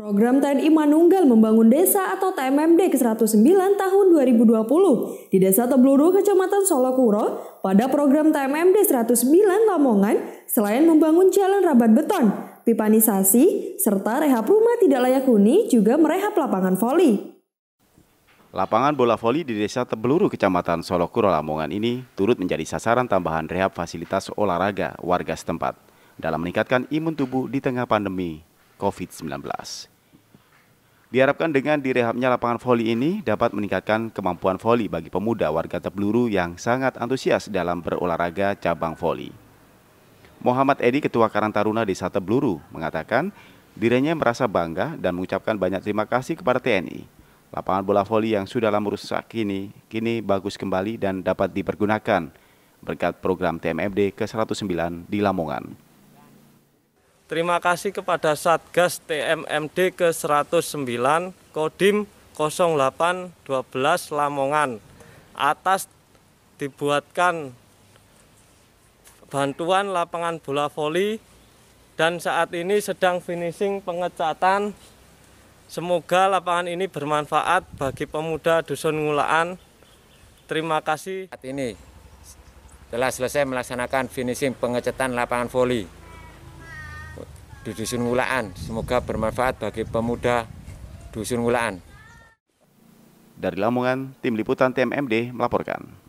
Program TNI Manunggal Membangun Desa atau TMMD ke-109 tahun 2020 di Desa Tebluru, Kecamatan Solokuro pada program TMMD 109 Lamongan selain membangun jalan rabat beton, pipanisasi, serta rehab rumah tidak layak huni juga merehab lapangan voli. Lapangan bola voli di Desa Tebluru, Kecamatan Solokuro, Lamongan ini turut menjadi sasaran tambahan rehab fasilitas olahraga warga setempat dalam meningkatkan imun tubuh di tengah pandemi COVID-19. Diharapkan dengan direhabnya lapangan voli ini dapat meningkatkan kemampuan voli bagi pemuda warga Tebluru yang sangat antusias dalam berolahraga cabang voli. Muhammad Edi, Ketua Karang Taruna Desa Tebluru, mengatakan dirinya merasa bangga dan mengucapkan banyak terima kasih kepada TNI. Lapangan bola voli yang sudah lama rusak kini, kini bagus kembali dan dapat dipergunakan berkat program TMFD ke-109 di Lamongan. Terima kasih kepada Satgas TMMD ke-109 Kodim 0812 Lamongan atas dibuatkan bantuan lapangan bola voli dan saat ini sedang finishing pengecatan. Semoga lapangan ini bermanfaat bagi pemuda Dusun Ngulaan. Terima kasih. Saat ini telah selesai melaksanakan finishing pengecatan lapangan voli di Dusun Wulaan, Semoga bermanfaat bagi pemuda Dusun Wulaan. Dari Lamongan, Tim Liputan TMMD melaporkan.